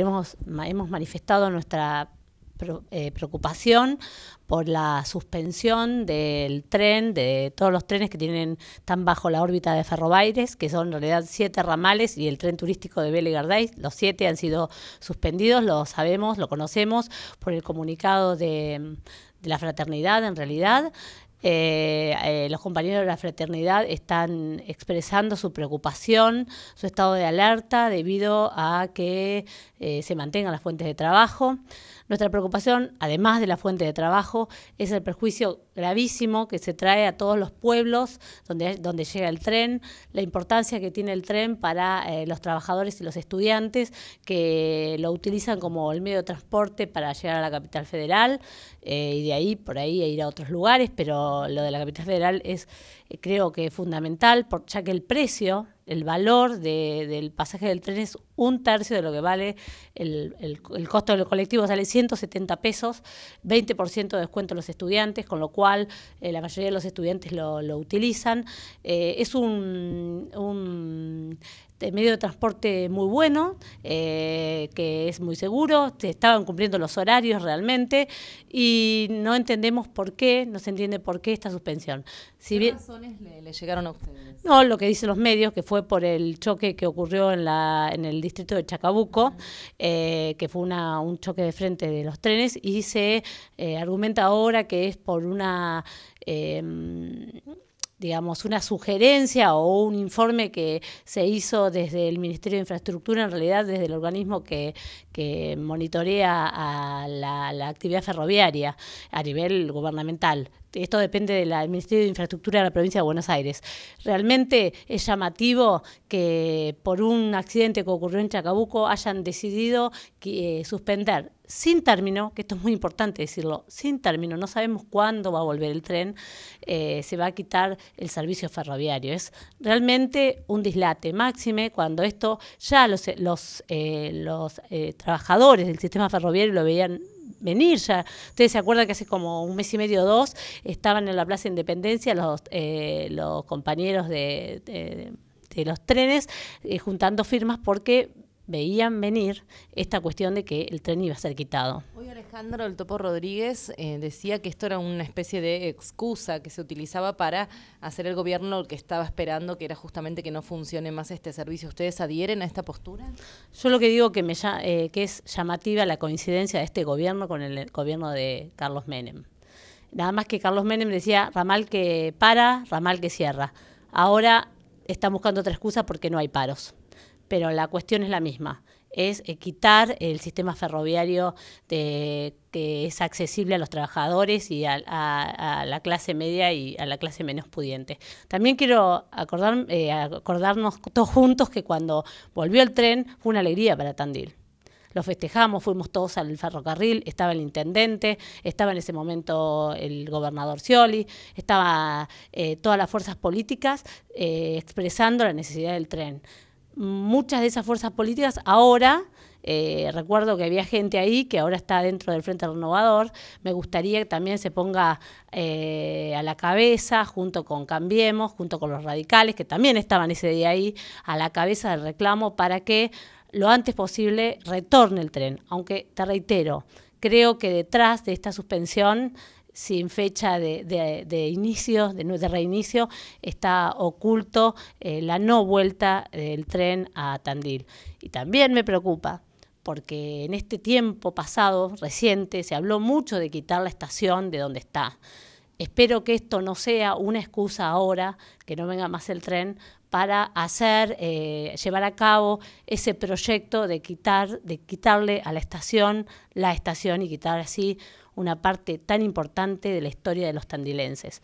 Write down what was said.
hemos manifestado nuestra eh, preocupación por la suspensión del tren, de todos los trenes que tienen tan bajo la órbita de Ferrobaires, que son en realidad siete ramales y el tren turístico de Vélez los siete han sido suspendidos, lo sabemos, lo conocemos por el comunicado de la fraternidad en realidad. Eh, eh, los compañeros de la fraternidad están expresando su preocupación, su estado de alerta debido a que eh, se mantengan las fuentes de trabajo. Nuestra preocupación, además de la fuente de trabajo, es el perjuicio gravísimo que se trae a todos los pueblos donde, llega el tren, la importancia que tiene el tren para eh, los trabajadores y los estudiantes que lo utilizan como el medio de transporte para llegar a la capital federal y de ahí por ahí ir a otros lugares, pero lo, de la capital federal es, eh, creo que fundamental, porque ya que el precio, el valor del pasaje del tren es un tercio de lo que vale el, el, el costo del colectivo, sale 170 pesos, 20% de descuento a los estudiantes, con lo cual eh, la mayoría de los estudiantes lo, utilizan. Eh, es un, eh, medio de transporte muy bueno, que es muy seguro, estaban cumpliendo los horarios realmente y no entendemos por qué, no se entiende por qué esta suspensión. Si ¿Qué razones le, llegaron a ustedes? No, lo que dicen los medios, que fue por el choque que ocurrió en, la, en el distrito de Chacabuco, eh, que fue un choque de frente de los trenes, y se eh, argumenta ahora que es por una... Em, digamos, una sugerencia o un informe que se hizo desde el Ministerio de Infraestructura, en realidad desde el organismo que, monitorea la, actividad ferroviaria a nivel gubernamental, esto depende del Ministerio de Infraestructura de la provincia de Buenos Aires. Realmente es llamativo que por un accidente que ocurrió en Chacabuco hayan decidido eh, suspender sin término, que esto es muy importante decirlo, sin término, no sabemos cuándo va a volver el tren, eh, se va a quitar el servicio ferroviario. Es realmente un dislate máxime cuando esto ya los, eh, los trabajadores del sistema ferroviario lo veían venir ya. Ustedes se acuerdan que hace como un mes y medio o dos estaban en la Plaza Independencia los, eh, los compañeros de, los trenes eh, juntando firmas porque veían venir esta cuestión de que el tren iba a ser quitado. Hoy Alejandro El Topo Rodríguez eh, decía que esto era una especie de excusa que se utilizaba para hacer el gobierno que estaba esperando, que era justamente que no funcione más este servicio. ¿Ustedes adhieren a esta postura? Yo lo que digo que, eh, que es llamativa la coincidencia de este gobierno con el gobierno de Carlos Menem. Nada más que Carlos Menem decía ramal que para, ramal que cierra. Ahora está buscando otra excusa porque no hay paros pero la cuestión es la misma es eh, quitar el sistema ferroviario de, que es accesible a los trabajadores y a, la clase media y a la clase menos pudiente. También quiero acordar, eh, acordarnos todos juntos que cuando volvió el tren fue una alegría para Tandil lo festejamos, fuimos todos al ferrocarril, estaba el intendente, estaba en ese momento el gobernador Scioli, estaba eh, todas las fuerzas políticas expresando la necesidad del tren muchas de esas fuerzas políticas ahora eh, recuerdo que había gente ahí que ahora está dentro del Frente Renovador. Me gustaría que también se ponga eh, a la cabeza, junto con Cambiemos, junto con los radicales, que también estaban ese día ahí, a la cabeza del reclamo para que lo antes posible retorne el tren. Aunque te reitero, creo que detrás de esta suspensión sin fecha de, de inicio, de, reinicio, está oculto eh, la no vuelta del tren a Tandil. Y también me preocupa porque en este tiempo pasado, reciente, se habló mucho de quitar la estación de donde está. Espero que esto no sea una excusa ahora, que no venga más el tren, para hacer, eh, llevar a cabo ese proyecto de quitar, de quitarle a la estación la estación y quitar así una parte tan importante de la historia de los tandilenses.